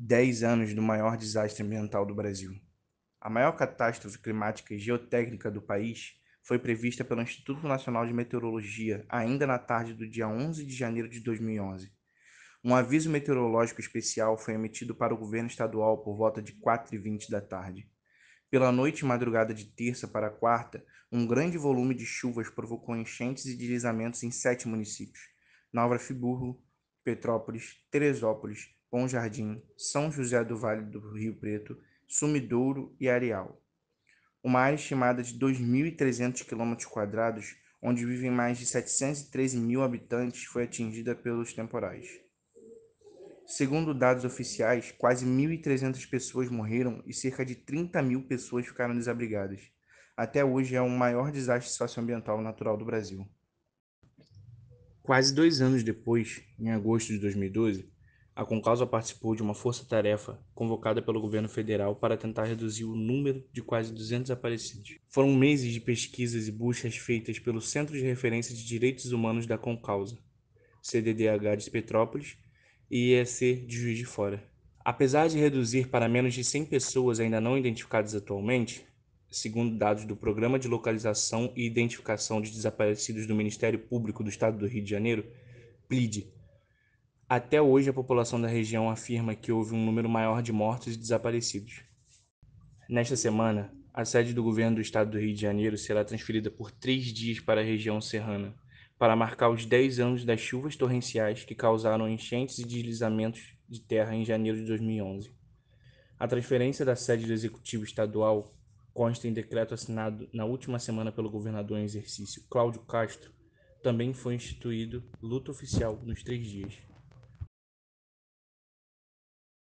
10 anos do maior desastre ambiental do Brasil. A maior catástrofe climática e geotécnica do país foi prevista pelo Instituto Nacional de Meteorologia ainda na tarde do dia 11 de janeiro de 2011. Um aviso meteorológico especial foi emitido para o governo estadual por volta de 4h20 da tarde. Pela noite e madrugada de terça para quarta, um grande volume de chuvas provocou enchentes e deslizamentos em sete municípios: Nova Friburgo, Petrópolis, Teresópolis, Bom Jardim, São José do Vale do Rio Preto, Sumidouro e Areal. Uma área estimada de 2.300 km, onde vivem mais de 713 mil habitantes, foi atingida pelos temporais. Segundo dados oficiais, quase 1.300 pessoas morreram e cerca de 30 mil pessoas ficaram desabrigadas. Até hoje é o maior desastre socioambiental natural do Brasil. Quase dois anos depois, em agosto de 2012, a Concausa participou de uma força-tarefa convocada pelo governo federal para tentar reduzir o número de quase 200 desaparecidos. Foram meses de pesquisas e buscas feitas pelo Centro de Referência de Direitos Humanos da Concausa, CDDH de Petrópolis e IEC de Juiz de Fora. Apesar de reduzir para menos de 100 pessoas ainda não identificadas atualmente, segundo dados do Programa de Localização e Identificação de Desaparecidos do Ministério Público do Estado do Rio de Janeiro, PLIDE, até hoje, a população da região afirma que houve um número maior de mortos e desaparecidos. Nesta semana, a sede do governo do estado do Rio de Janeiro será transferida por três dias para a região serrana, para marcar os 10 anos das chuvas torrenciais que causaram enchentes e deslizamentos de terra em janeiro de 2011. A transferência da sede do Executivo Estadual consta em decreto assinado na última semana pelo governador em exercício Cláudio Castro, também foi instituído luto oficial nos três dias.